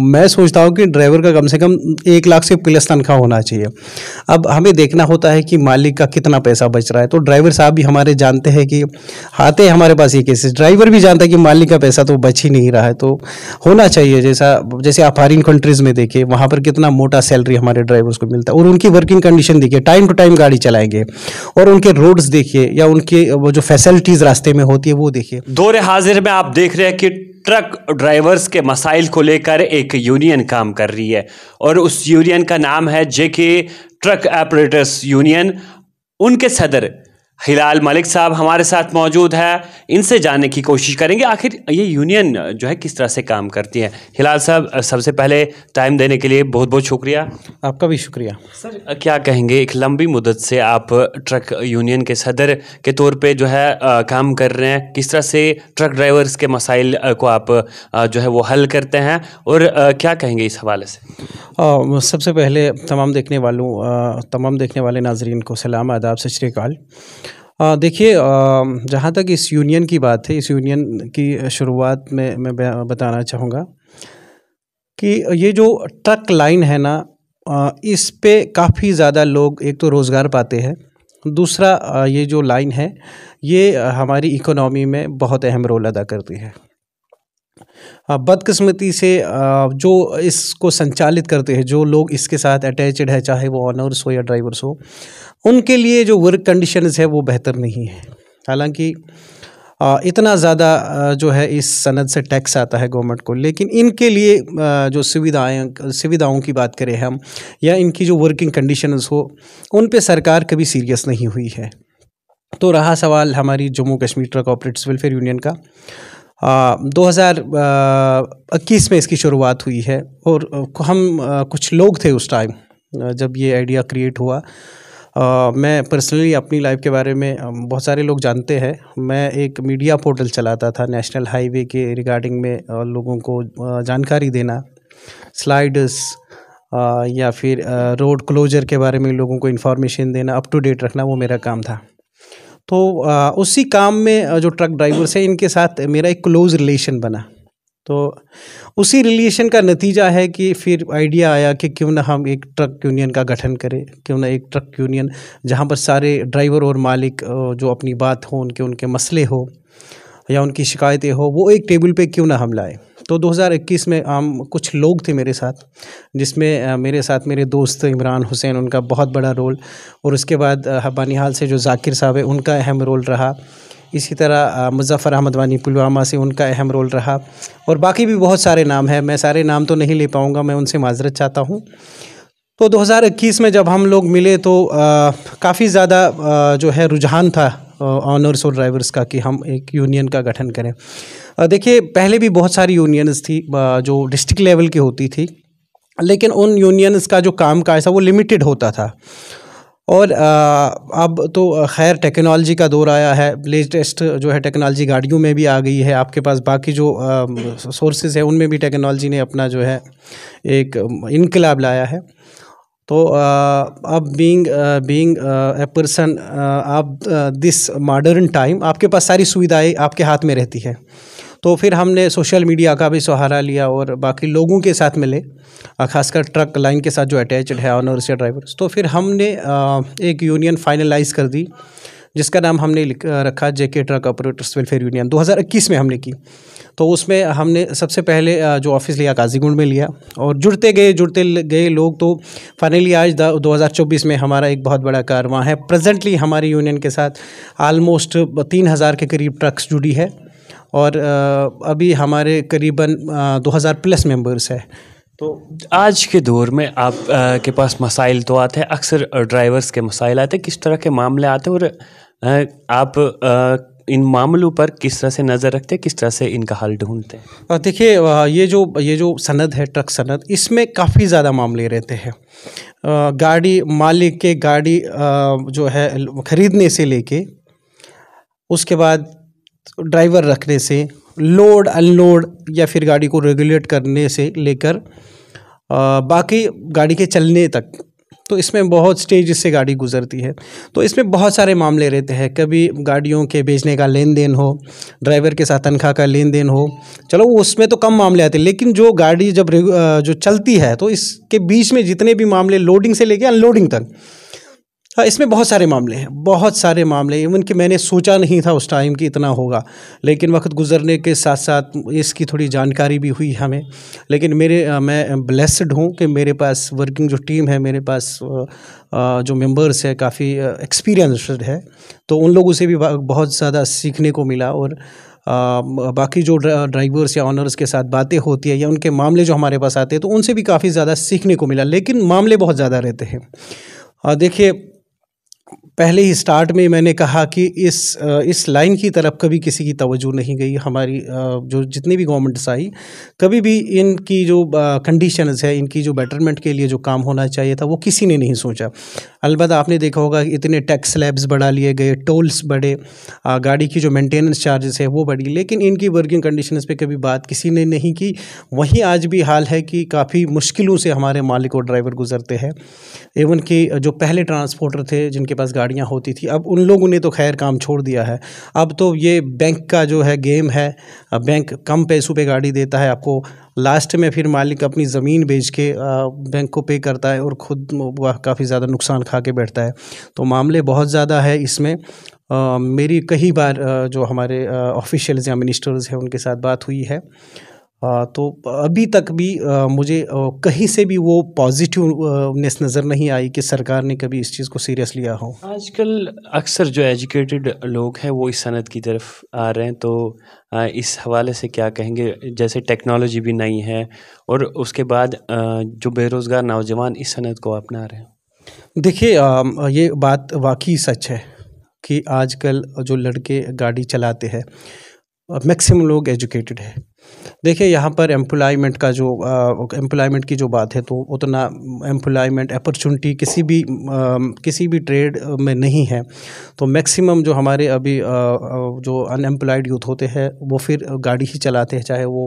मैं सोचता हूँ कि ड्राइवर का कम से कम एक लाख से प्लस तनख्वाह होना चाहिए अब हमें देखना होता है कि मालिक का कितना पैसा बच रहा है तो ड्राइवर साहब भी हमारे जानते हैं कि आते हैं हमारे पास ये केसेस ड्राइवर भी जानता है कि मालिक का पैसा तो बच ही नहीं रहा है तो होना चाहिए जैसा जैसे आप फॉरिन कंट्रीज़ में देखें वहाँ पर कितना मोटा सैलरी हमारे ड्राइवर्स को मिलता है और उनकी वर्किंग कंडीशन देखिए टाइम टू टाइम गाड़ी चलाएंगे और उनके रोड्स देखिए या उनके वो जो फैसिलिटीज़ रास्ते में होती है वो देखिए दौरे हाजिर में आप देख रहे हैं कि ट्रक ड्राइवर्स के मसाइल को लेकर एक यूनियन काम कर रही है और उस यूनियन का नाम है जेके ट्रक ऑपरेटर्स यूनियन उनके सदर हिलाल मलिक साहब हमारे साथ मौजूद है इनसे जानने की कोशिश करेंगे आखिर ये यूनियन जो है किस तरह से काम करती है हिलाल साहब सबसे पहले टाइम देने के लिए बहुत बहुत शुक्रिया आपका भी शुक्रिया सर क्या कहेंगे एक लंबी मुदत से आप ट्रक यूनियन के सदर के तौर पे जो है काम कर रहे हैं किस तरह से ट्रक ड्राइवर्स के मसाइल को आप जो है वो हल करते हैं और क्या कहेंगे इस हवाले से सबसे पहले तमाम देखने वालों तमाम देखने वाले नाजरीन को सलाम आदाब सत श्रीकाल देखिए जहाँ तक इस यूनियन की बात है इस यूनियन की शुरुआत में मैं बताना चाहूँगा कि ये जो ट्रक लाइन है ना इस पे काफ़ी ज़्यादा लोग एक तो रोज़गार पाते हैं दूसरा ये जो लाइन है ये हमारी इकोनॉमी में बहुत अहम रोल अदा करती है बदकिस्मती से जो इसको संचालित करते हैं जो लोग इसके साथ अटैचड है चाहे वो ऑनर्स हो या ड्राइवर्स हो उनके लिए जो वर्क कंडीशंस है वो बेहतर नहीं है हालांकि इतना ज़्यादा जो है इस सनद से टैक्स आता है गवर्नमेंट को लेकिन इनके लिए जो सुविधाएं सुविधाओं की बात करें हम या इनकी जो वर्किंग कंडीशंस हो उन पे सरकार कभी सीरियस नहीं हुई है तो रहा सवाल हमारी Jammu Kashmir truck operators welfare union का दो हज़ार इक्कीस में इसकी शुरुआत हुई है और हम कुछ लोग थे उस टाइम जब ये आइडिया क्रिएट हुआ आ, मैं पर्सनली अपनी लाइफ के बारे में बहुत सारे लोग जानते हैं मैं एक मीडिया पोर्टल चलाता था नेशनल हाईवे के रिगार्डिंग में लोगों को जानकारी देना स्लाइड्स या फिर रोड क्लोजर के बारे में लोगों को इन्फॉर्मेशन देना अप टू डेट रखना वो मेरा काम था तो उसी काम में जो ट्रक ड्राइवर्स हैं इनके साथ मेरा एक क्लोज़ रिलेशन बना तो उसी रिलेशन का नतीजा है कि फिर आइडिया आया कि क्यों ना हम एक ट्रक यूनियन का गठन करें क्यों ना एक ट्रक यूनियन जहां पर सारे ड्राइवर और मालिक जो अपनी बात हो उनके उनके मसले हो या उनकी शिकायतें हो वो एक टेबल पे क्यों ना हम लाएँ तो 2021 में आम कुछ लोग थे मेरे साथ जिसमें मेरे साथ मेरे दोस्त इमरान हुसैन उनका बहुत बड़ा रोल और उसके बाद हब्बानिहाल से जो जाकिर साहब है उनका अहम रोल रहा इसी तरह मुजफ़र अहमद वानी पुलवामा से उनका अहम रोल रहा और बाकी भी बहुत सारे नाम हैं मैं सारे नाम तो नहीं ले पाऊँगा मैं उनसे माजरत चाहता हूँ तो 2021 में जब हम लोग मिले तो काफ़ी ज़्यादा जो है रुझान था ऑनर्स और ड्राइवर्स का कि हम एक यूनियन का गठन करें देखिए पहले भी बहुत सारी यूनियंस थी जो डिस्ट्रिक्ट लेवल की होती थी लेकिन उन यूनियंस का जो काम काज था वो लिमिटेड होता था और अब तो खैर टेक्नोलॉजी का दौर आया है लेटेस्ट जो है टेक्नोलॉजी गाड़ियों में भी आ गई है आपके पास बाकी जो सोर्सेज है उनमें भी टेक्नोलॉजी ने अपना जो है एक इनकलाब लाया है तो अब बीइंग बीइंग ए पर्सन आप दिस मॉडर्न टाइम आपके पास सारी सुविधाएं आपके हाथ में रहती है तो फिर हमने सोशल मीडिया का भी सहारा लिया और बाकी लोगों के साथ मिले खासकर ट्रक लाइन के साथ जो अटैचड है ऑनर से ड्राइवर्स तो फिर हमने एक यूनियन फाइनलाइज कर दी जिसका नाम हमने रखा J K truck operators welfare union 2021 में हमने की तो उसमें हमने सबसे पहले जो ऑफिस लिया काजीगुंड में लिया और जुड़ते गए जुड़ते गए लोग तो फाइनली आज दो में हमारा एक बहुत बड़ा कारवा है प्रेजेंटली हमारी यूनियन के साथ आलमोस्ट तीन हज़ार के करीब ट्रक्स जुड़ी है और अभी हमारे करीबन 2000 प्लस मेंबर्स है तो आज के दौर में आप आ, के पास मसाइल तो आते हैं अक्सर ड्राइवर्स के मसाइल आते हैं किस तरह के मामले आते हैं और आ, आप आ, इन मामलों पर किस तरह से नज़र रखते हैं किस तरह से इनका हल ढूंढते हैं देखिए ये जो ये जो सनद है ट्रक सनद इसमें काफ़ी ज़्यादा मामले रहते हैं गाड़ी मालिक के गाड़ी जो है ख़रीदने से लेके उसके बाद ड्राइवर रखने से लोड अनलोड या फिर गाड़ी को रेगुलेट करने से लेकर बाकी गाड़ी के चलने तक तो इसमें बहुत स्टेज से गाड़ी गुजरती है तो इसमें बहुत सारे मामले रहते हैं कभी गाड़ियों के बेचने का लेन देन हो ड्राइवर के साथ तनख्वाह का लेन देन हो चलो उसमें तो कम मामले आते हैं लेकिन जो गाड़ी जब जो चलती है तो इसके बीच में जितने भी मामले लोडिंग से लेके अनलोडिंग तक हाँ, इसमें बहुत सारे मामले हैं बहुत सारे मामले इवन कि मैंने सोचा नहीं था उस टाइम कि इतना होगा लेकिन वक्त गुजरने के साथ साथ इसकी थोड़ी जानकारी भी हुई हमें लेकिन मेरे मैं ब्लेसड हूँ कि मेरे पास वर्किंग जो टीम है मेरे पास जो मेंबर्स है काफ़ी एक्सपीरियंसड है तो उन लोगों से भी बहुत ज़्यादा सीखने को मिला और आ, बाकी जो ड्राइवर्स या ऑनर्स के साथ बातें होती है या उनके मामले जो हमारे पास आते हैं तो उनसे भी काफ़ी ज़्यादा सीखने को मिला लेकिन मामले बहुत ज़्यादा रहते हैं देखिए पहले ही स्टार्ट में मैंने कहा कि इस इस लाइन की तरफ कभी किसी की तवज्जो नहीं गई हमारी जो जितनी भी गवर्नमेंट्स आई कभी भी इनकी जो कंडीशंस है इनकी जो बेटरमेंट के लिए जो काम होना चाहिए था वो किसी ने नहीं सोचा अलबत् आपने देखा होगा कि इतने टैक्स स्लैब्स बढ़ा लिए गए टोल्स बढ़े गाड़ी की जो मेंटेनेंस चार्जेस है वो बढ़ी लेकिन इनकी वर्किंग कंडीशन पर कभी बात किसी ने नहीं की वहीं आज भी हाल है कि काफ़ी मुश्किलों से हमारे मालिक और ड्राइवर गुजरते हैं इवन कि जो पहले ट्रांसपोर्टर थे जिनके पास गाड़ी गाड़ियाँ होती थी अब उन लोगों ने तो खैर काम छोड़ दिया है अब तो ये बैंक का जो है गेम है बैंक कम पैसों पे गाड़ी देता है आपको लास्ट में फिर मालिक अपनी ज़मीन बेच के बैंक को पे करता है और ख़ुद काफ़ी ज़्यादा नुकसान खा के बैठता है तो मामले बहुत ज़्यादा है इसमें मेरी कई बार जो हमारे ऑफिशियल्स या मिनिस्टर्स हैं उनके साथ बात हुई है हाँ, तो अभी तक भी मुझे कहीं से भी वो पॉजिटिवनेस नज़र नहीं आई कि सरकार ने कभी इस चीज़ को सीरियस लिया हो आजकल अक्सर जो एजुकेटेड लोग हैं वो इस सनत की तरफ आ रहे हैं तो इस हवाले से क्या कहेंगे जैसे टेक्नोलॉजी भी नहीं है और उसके बाद जो बेरोज़गार नौजवान इस सनत को अपना रहे हैं देखिए ये बात वाकई सच है कि आजकल जो लड़के गाड़ी चलाते हैं मैक्सिमम लोग एजुकेटेड है देखिए यहाँ पर एम्प्लॉयमेंट का जो एम्प्लॉयमेंट की जो बात है तो उतना एम्प्लॉयमेंट अपॉर्चुनिटी किसी भी किसी भी ट्रेड में नहीं है तो मैक्सिमम जो हमारे अभी जो अनएम्प्लॉयड यूथ होते हैं वो फिर गाड़ी ही चलाते हैं चाहे वो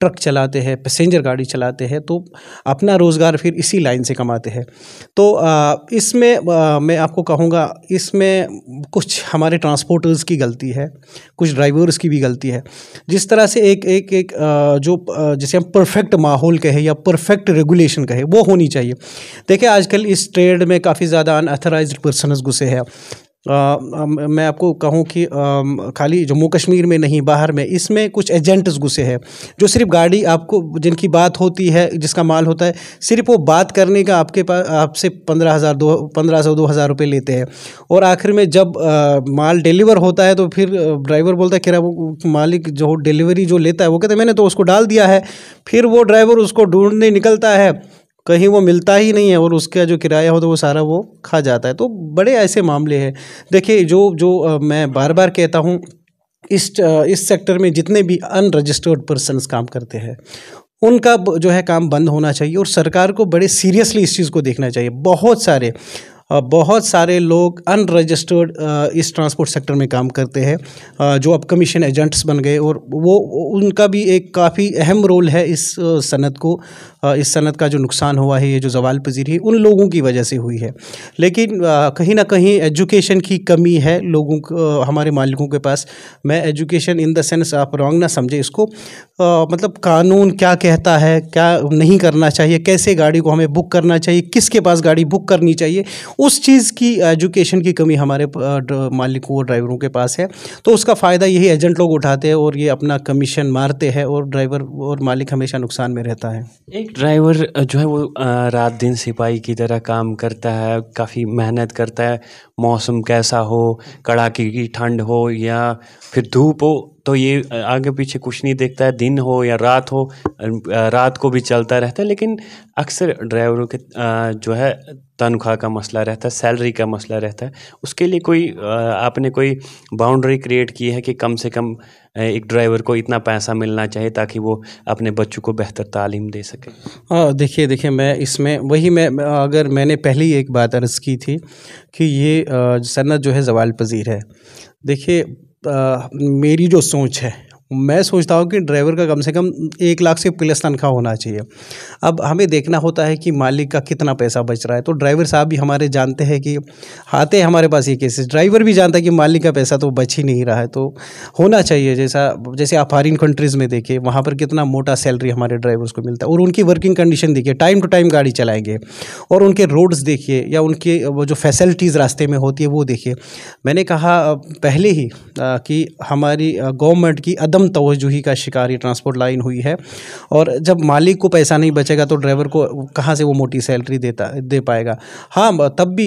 ट्रक चलाते हैं पैसेंजर गाड़ी चलाते हैं तो अपना रोज़गार फिर इसी लाइन से कमाते हैं तो इसमें मैं आपको कहूँगा इसमें कुछ हमारे ट्रांसपोर्टर्स की गलती है कुछ ड्राइवर्स की भी गलती है जिस तरह से एक एक के जो जिसे हम परफेक्ट माहौल कहे या परफेक्ट रेगुलेशन कहे वो होनी चाहिए देखिए आजकल इस ट्रेड में काफ़ी ज़्यादा अनऑथराइज पर्सनस घुसे हैं मैं आपको कहूँ कि खाली जम्मू कश्मीर में नहीं बाहर में इसमें कुछ एजेंट्स घुसे हैं जो सिर्फ गाड़ी आपको जिनकी बात होती है जिसका माल होता है सिर्फ वो बात करने का आपके पास आपसे पंद्रह हज़ार दो पंद्रह सौ दो हज़ार रुपये लेते हैं और आखिर में जब आ, माल डिलीवर होता है तो फिर ड्राइवर बोलता है कि वो मालिक जो डिलीवरी जो लेता है वो कहते हैं मैंने तो उसको डाल दिया है फिर वो ड्राइवर उसको ढूंढने निकलता है कहीं वो मिलता ही नहीं है और उसका जो किराया होता है वो सारा वो खा जाता है तो बड़े ऐसे मामले हैं देखिए जो जो मैं बार बार कहता हूँ इस इस सेक्टर में जितने भी अनरजिस्टर्ड पर्सनस काम करते हैं उनका जो है काम बंद होना चाहिए और सरकार को बड़े सीरियसली इस चीज़ को देखना चाहिए बहुत सारे बहुत सारे लोग अनरजिस्टर्ड इस ट्रांसपोर्ट सेक्टर में काम करते हैं जो अब कमीशन एजेंट्स बन गए और वो उनका भी एक काफ़ी अहम रोल है इस सनत को इस सनत का जो नुकसान हुआ है ये जो जवाल पजीर है उन लोगों की वजह से हुई है लेकिन कहीं ना कहीं एजुकेशन की कमी है लोगों हमारे मालिकों के पास मैं एजुकेशन इन देंस आप रॉन्ग ना समझे इसको मतलब कानून क्या कहता है क्या नहीं करना चाहिए कैसे गाड़ी को हमें बुक करना चाहिए किसके पास गाड़ी बुक करनी चाहिए उस चीज़ की एजुकेशन की कमी हमारे मालिकों और ड्राइवरों के पास है तो उसका फ़ायदा यही एजेंट लोग उठाते हैं और ये अपना कमीशन मारते हैं और ड्राइवर और मालिक हमेशा नुकसान में रहता है एक ड्राइवर जो है वो रात दिन सिपाही की तरह काम करता है काफ़ी मेहनत करता है मौसम कैसा हो कड़ाके की ठंड हो या फिर धूप हो तो ये आगे पीछे कुछ नहीं देखता है दिन हो या रात हो रात को भी चलता रहता है लेकिन अक्सर ड्राइवरों के जो है तनख्वाह का मसला रहता है सैलरी का मसला रहता है उसके लिए कोई आपने कोई बाउंड्री क्रिएट की है कि कम से कम एक ड्राइवर को इतना पैसा मिलना चाहिए ताकि वो अपने बच्चों को बेहतर तालीम दे सके देखिए देखिए मैं इसमें वही मैं अगर मैंने पहले ही एक बात अर्ज़ की थी कि ये सनत जो है जवाल पजीर है देखिए मेरी जो सोच है मैं सोचता हूँ कि ड्राइवर का कम से कम एक लाख से प्लस तनख्वाह होना चाहिए अब हमें देखना होता है कि मालिक का कितना पैसा बच रहा है तो ड्राइवर साहब भी हमारे जानते हैं कि आते हैं हमारे पास ये केसेस ड्राइवर भी जानता है कि मालिक का पैसा तो बच ही नहीं रहा है तो होना चाहिए जैसा जैसे आप फॉरिन कंट्रीज़ में देखें वहाँ पर कितना मोटा सैलरी हमारे ड्राइवर्स को मिलता है और उनकी वर्किंग कंडीशन देखिए टाइम टू टाइम गाड़ी चलाएंगे और उनके रोड्स देखिए या उनके वो जो फैसिलिटीज़ रास्ते में होती है वो देखिए मैंने कहा पहले ही कि हमारी गवर्नमेंट की अदम कम तोजुही का शिकार ये ट्रांसपोर्ट लाइन हुई है और जब मालिक को पैसा नहीं बचेगा तो ड्राइवर को कहाँ से वो मोटी सैलरी देता दे पाएगा हाँ तब भी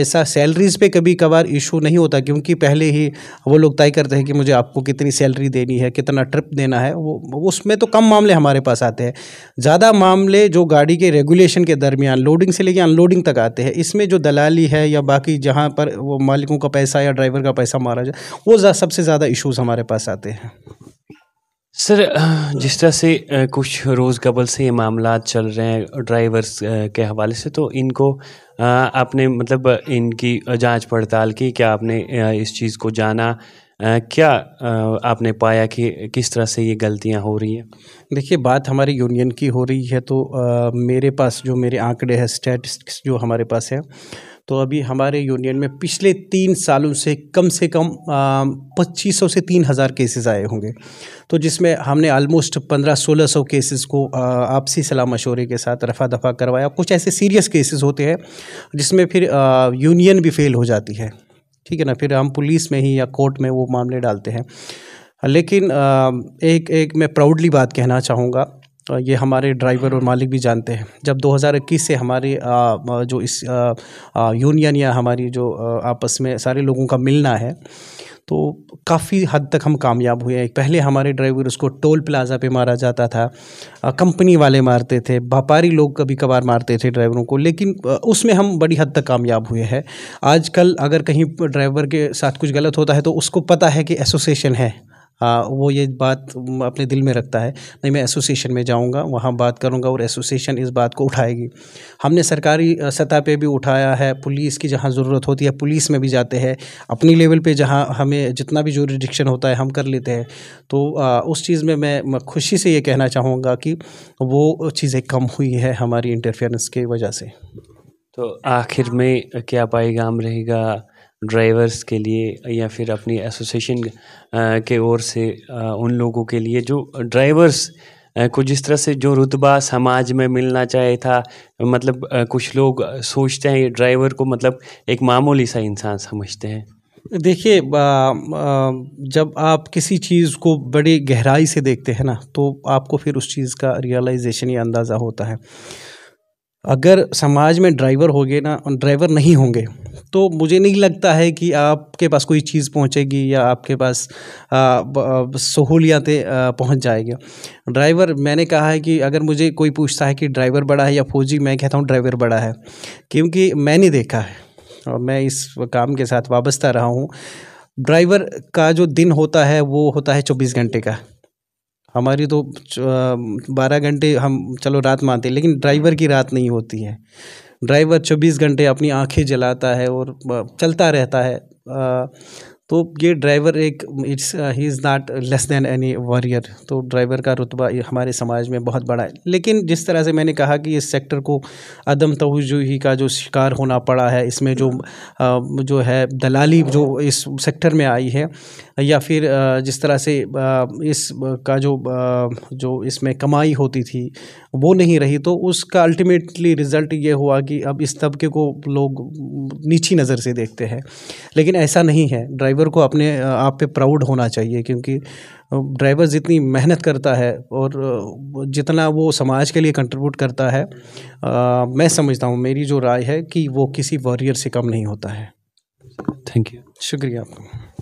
ऐसा सैलरीज़ पे कभी कभार इशू नहीं होता क्योंकि पहले ही वो लोग तय करते हैं कि मुझे आपको कितनी सैलरी देनी है कितना ट्रिप देना है वो उसमें तो कम मामले हमारे पास आते हैं ज़्यादा मामले जो गाड़ी के रेगुलेशन के दरमियान लोडिंग से लेकर अनलोडिंग तक आते हैं इसमें जो दलाली है या बाकी जहाँ पर वो मालिकों का पैसा या ड्राइवर का पैसा मारा जाए वो सबसे ज़्यादा इशूज़ हमारे पास आते हैं सर जिस तरह से कुछ रोज़ क़बल से ये मामला चल रहे हैं ड्राइवर्स के हवाले से तो इनको आपने मतलब इनकी जांच जाँच पड़ताल की? क्या आपने इस चीज़ को जाना? क्या आपने पाया कि किस तरह से ये गलतियाँ हो रही हैं? देखिए, बात हमारी यूनियन की हो रही है तो मेरे पास जो मेरे आंकड़े हैं स्टैटिस्टिक्स जो हमारे पास हैं तो अभी हमारे यूनियन में पिछले तीन सालों से कम से कम पच्चीस सौ से तीन हज़ार केसेस आए होंगे तो जिसमें हमने आलमोस्ट पंद्रह सोलह सौ केसेस को आपसी सलाह मशवरे के साथ रफा दफा करवाया कुछ ऐसे सीरियस केसेस होते हैं जिसमें फिर यूनियन भी फेल हो जाती है ठीक है ना फिर हम पुलिस में ही या कोर्ट में वो मामले डालते हैं लेकिन एक एक मैं प्राउडली बात कहना चाहूँगा ये हमारे ड्राइवर और हाँ। मालिक भी जानते हैं जब 2021 से हमारे जो इस यूनियन या हमारी जो आपस में सारे लोगों का मिलना है तो काफ़ी हद तक हम कामयाब हुए हैं पहले हमारे ड्राइवर उसको टोल प्लाज़ा पे मारा जाता था कंपनी वाले मारते थे व्यापारी लोग कभी कभार मारते थे ड्राइवरों को लेकिन उसमें हम बड़ी हद तक कामयाब हुए हैं आजकल अगर कहीं ड्राइवर के साथ कुछ गलत होता है तो उसको पता है कि एसोसिएशन है हाँ, वो ये बात अपने दिल में रखता है नहीं मैं एसोसिएशन में जाऊँगा वहाँ बात करूँगा और एसोसिएशन इस बात को उठाएगी हमने सरकारी सतह पे भी उठाया है पुलिस की जहाँ ज़रूरत होती है पुलिस में भी जाते हैं अपनी लेवल पे जहाँ हमें जितना भी जोरिडिक्शन होता है हम कर लेते हैं तो आ, उस चीज़ में मैं खुशी से ये कहना चाहूँगा कि वो चीज़ें कम हुई है हमारी इंटरफेरेंस की वजह से तो आखिर में क्या पाएगा रहेगा ड्राइवर्स के लिए या फिर अपनी एसोसिएशन के ओर से उन लोगों के लिए जो ड्राइवर्स को जिस तरह से जो रुतबा समाज में मिलना चाहिए था मतलब कुछ लोग सोचते हैं ड्राइवर को मतलब एक मामूली सा इंसान समझते हैं देखिए जब आप किसी चीज़ को बड़ी गहराई से देखते हैं ना तो आपको फिर उस चीज़ का रियलाइजेशन या अंदाज़ा होता है अगर समाज में ड्राइवर हो गए ना ड्राइवर नहीं होंगे तो मुझे नहीं लगता है कि आपके पास कोई चीज़ पहुंचेगी या आपके पास सहूलियातें पहुंच जाएगी ड्राइवर मैंने कहा है कि अगर मुझे कोई पूछता है कि ड्राइवर बड़ा है या फौजी मैं कहता हूँ ड्राइवर बड़ा है क्योंकि मैंने देखा है और मैं इस काम के साथ वाबस्ता रहा हूँ ड्राइवर का जो दिन होता है वो होता है चौबीस घंटे का हमारी तो बारह घंटे हम चलो रात मानते हैं लेकिन ड्राइवर की रात नहीं होती है ड्राइवर चौबीस घंटे अपनी आंखें जलाता है और चलता रहता है तो ये ड्राइवर एक it's he is not less than any warrior तो ड्राइवर का रुतबा हमारे समाज में बहुत बड़ा है लेकिन जिस तरह से मैंने कहा कि इस सेक्टर को अदम तोजुही का जो शिकार होना पड़ा है इसमें जो uh, जो है दलाली जो इस सेक्टर में आई है या फिर uh, जिस तरह से uh, इस का जो जो इसमें कमाई होती थी वो नहीं रही तो उसका अल्टीमेटली रिज़ल्ट ये हुआ कि अब इस तबके को लोग नीची नज़र से देखते हैं लेकिन ऐसा नहीं है ड्राइवर ड्राइवर को अपने आप पे प्राउड होना चाहिए क्योंकि ड्राइवर जितनी मेहनत करता है और जितना वो समाज के लिए कंट्रीब्यूट करता है आ, मैं समझता हूँ मेरी जो राय है कि वो किसी वॉरियर से कम नहीं होता है थैंक यू शुक्रिया आपका